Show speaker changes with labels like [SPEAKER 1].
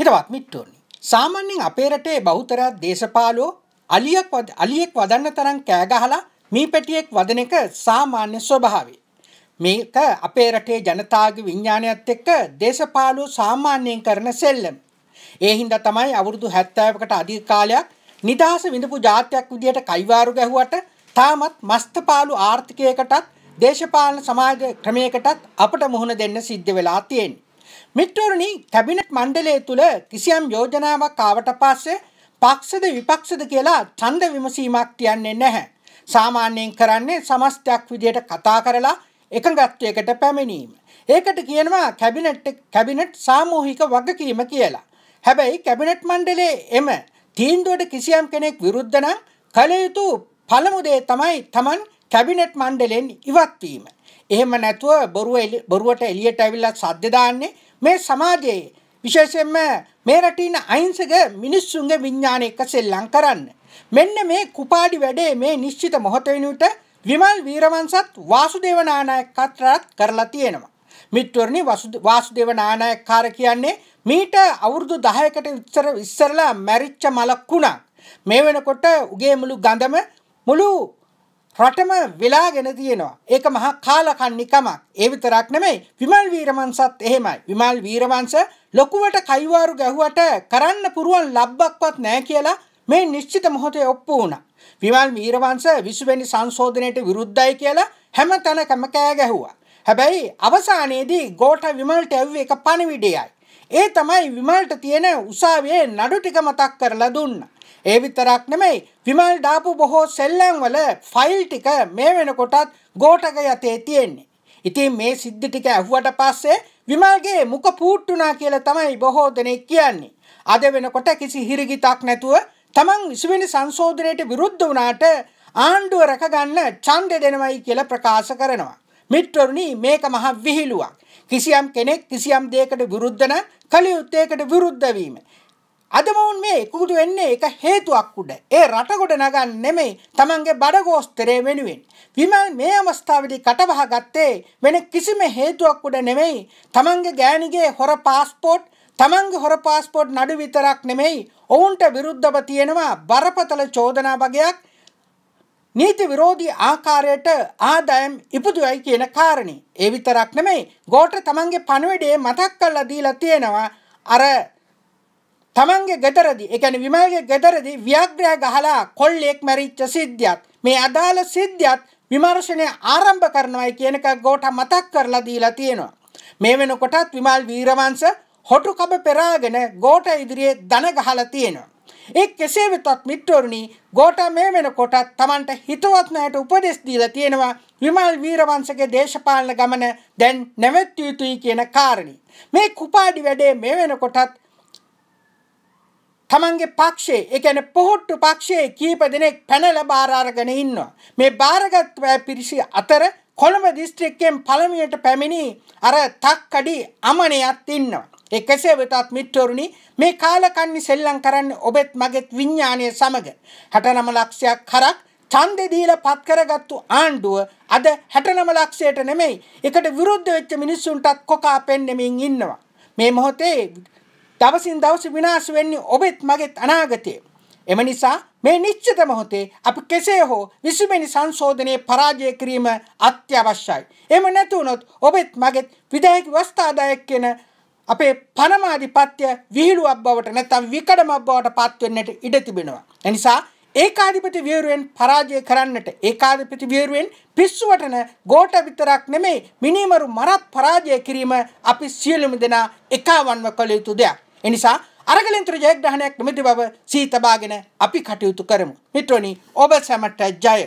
[SPEAKER 1] හිතවත් මිත්‍රෝනි. සාමාන්‍යයෙන් අපේ රටේ බෞතරයක් දේශපාලෝ අලියක් අලියෙක් වදන්න තරම් කෑගහලා මේ පැටියෙක් වදන එක සාමාන්‍ය ස්වභාවය. මේක අපේ රටේ ජනතාගේ විඤ්ඥානයත් එක්ක දේශපාලු සාමාන්‍යයෙන් කරන සෙල්ලම්. ඒ හින්ද තමයි අවුරුදු හැත්තෑවකට අධිකාලයක් නිදහස විඳපු ජාත්‍යයක් විදියට කයිවාරු ගැහුවට තාමත් මස්තපාලු ආර්ථිකයකටත් දේශපාලන සමාජ ක්‍රමයකටත් අපට මුහුණ දෙන්න සිද්ධ වෙලා තියෙන්නේ. මිත්‍රවරණි කැබිනට් මණ්ඩලය තුළ කිසියම් යෝජනාවක් ආවට පස්සේ පක්ෂද විපක්ෂද කියලා ඡන්ද විමසීමක් කියන්නේ නැහැ. සාමාන්‍යයෙන් කරන්නේ සමස්තයක් විදියට කතා කරලා එකඟත්වයකට පැමිණීම. ඒකට කියනවා කැබිනට් කැබිනට් සාමූහික වගකීම කියලා. හැබැයි කැබිනට් මණ්ඩලයේ එම තීන්දුවට කිසියම් කෙනෙක් විරුද්ධ නම් කල යුතු පළමු දේ තමයි Taman කැබිනට් මණ්ඩලයෙන් ඉවත් වීම. එහෙම නැතුව බොරුවට එළියට ඇවිල්ලා සද්ද දාන්නේ මේ සමාජයේ විශේෂයෙන්ම මේ රටින අයිංසක මිනිස්සුන්ගේ විඤ්ඥාන එක සෙල්ලං කරන්න. මෙන්න මේ කුපාඩි වැඩේ මේ නිශ්චිත මොහොතවෙනුට විමල් වීරවන්සත් වාසුදේවනානායක් කතරත් කරලා තියෙනවා. මිත්වරණි වාසුදේවනානායක් කාර කියන්නේ මීට අවුරුදු දහයකට විත්තර ඉස්සරලා මැරිච්ච මලක්කුණා. මේ වෙනකොට උගේ මුළු ගඳම මුළු රටම වෙලාගෙන තියෙනවා. ඒක මහා කාලකන්නිකමක්. ඒ විතරක් නෙමෙයි විමල් වීරවංශත් එහෙමයි. විමල් වීරවංශ ලොකුවට කයිවාරු ගැහුවට කරන්න පුරුවන් ලබ්බක්වත් නැහැ කියලා මේ නිශ්චිත මොහොතේ ඔප්පු වුණා. විමල් වීරවංශ 20 වෙනි සංශෝධනයට විරුද්ධයි කියලා හැම තැනකම කෑ ගැහුවා. හැබැයි අවසානයේදී ගෝඨ විමල්ට ඇව්වේ එක පණිවිඩයයි. ඒ තමයි විමල්ට තියෙන උසාවියේ නඩු ටික මතක් කරලා දුන්නා. ඒ විතරක් නෙමෙයි විමල් ඩාපු බොහෝ සෙල්ලම් වල ෆයිල් ටික මේ වෙනකොටත් ගෝඨක යතේ තියෙන්නේ. ඉතින් මේ සිද්ධි ටික ඇහුවට පස්සේ විමල්ගේ මුඛ පූට්ටුනා කියලා තමයි බොහෝ දෙනෙක් කියන්නේ. අද වෙනකොට කිසි හිරිගිතක් නැතුව තමන් 20 වෙනි සංශෝධනයට විරුද්ධ වුණාට ආණ්ඩුව රැකගන්න ඡන්දය දෙනවයි කියලා ප්‍රකාශ කරනවා. මිත්‍රරුනි මේක මහ විහිළුවක්. කිසියම් කෙනෙක් කිසියම් දෙයකට විරුද්ධ නම් කලියුත් ඒකට විරුද්ධ වීම. අද මොවුන් මේ එකමුතු වෙන්නේ එක හේතුවක් උඩ. ඒ රට ගොඩ නගන්න නෙමෙයි තමන්ගේ බඩගෝස්තරය වෙනුවෙන්. විමල් මේ අවස්ථාවේදී කටවහ ගත්තේ වෙන කිසිම හේතුවක් උඩ නෙමෙයි. තමන්ගේ ගෑණිගේ හොර પાස්පෝර්ට් තමන්ගේ හොර પાස්පෝර්ට් නඩු විතරක් නෙමෙයි. ඔවුන්ට විරුද්ධව තියෙනවා බරපතල චෝදනා වගේක් නීති විරෝධී ආකාරයට ආදායම් ඉපදුවයි කියන කාරණේ. ඒ විතරක් නෙමෙයි. ගෝඨ තමන්ගේ පණවිඩේ මතක් කරලා දීලා තියෙනවා අර තමන්ගේ ගෙදරදි, ඒ කියන්නේ විමල්ගේ ගෙදරදි ව්‍යාග්‍රය ගහලා කොල්ලෙක් මැරිච්ච සිද්ධියක්. මේ අදාළ සිද්ධියත් විමර්ශනය ආරම්භ කරනවායි කියන එක ගෝඨ මතක් කරලා දීලා තියෙනවා. මේ වෙනකොටත් විමල් වීරවංශ හොටුකබ පෙරාගෙන ගෝට ඉදිරියේ දන ගහලා තියෙනවා. ඒ කෙසේ වෙතත් මිත්‍රවරුනි ගෝට මේ වෙනකොට Tamanට හිතවත් නැයට උපදෙස් දීලා තියෙනවා විමල් වීරවංශගේ දේශපාලන ගමන දැන් නැවැත්විය යුතුයි කියන කාරණේ. මේ කුපාඩි වැඩේ මේ වෙනකොටත් තමන්ගේ පක්ෂයේ ඒ කියන්නේ පොහොට්ටු පක්ෂයේ කීප දෙනෙක් පැනලා බාර අරගෙන ඉන්නවා. මේ බාරගත් පිරිස අතර කොළඹ දිස්ත්‍රික්කයෙන් පළමුවට පැමිණි අර තක්කඩි අමනයත් ඉන්නවා. ඒ කෙසේ වෙතත් මිත්‍රවරුනි මේ කාලකන්ණි සෙල්ලම් කරන්නේ ඔබෙත් මගෙත් විඥානය සමග 69 ලක්ෂයක් කරක් ඡන්දෙ දීලා පත් කරගත්තු ආණ්ඩුව අද 69 ලක්ෂයට නෙමෙයි ඒකට විරුද්ධ වෙච්ච මිනිස්සුන්ටත් කොකා පෙන්නෙමින් ඉන්නවා මේ මොහොතේ දවසින් දවස විනාශ වෙන්නේ ඔබෙත් මගෙත් අනාගතය එම නිසා මේ නිශ්චිත මොහොතේ අපි කෙසේ හෝ විසුමෙනි සංශෝධනයේ පරාජය කිරීම අත්‍යවශ්‍යයි. එහෙම නැතුනොත් ඔබෙත් මගෙත් විදයක වස්ථාදායක කියන අපේ පරමාධිපත්‍ය විහිළුවක් බවට නැත්නම් විකඩමක් බවට පත් වෙන්නට ඉඩ තිබෙනවා. එනිසා ඒකාධිපති විවරුවෙන් පරාජය කරන්නට ඒකාධිපති විවරුවෙන් පිස්සු වටන ගෝඨ විතරක් නෙමෙයි මිනිමරු මරත් පරාජය කිරීම අපි සියලුම දෙනා එකවන්ව කළ යුතු දෙයක්. එනිසා අරගලින්තර ජයග්‍රහණයක් නොමැති බව සීතබාගෙන අපි කටයුතු කරමු. මිත්‍රෝනි ඔබ සැමට ජය.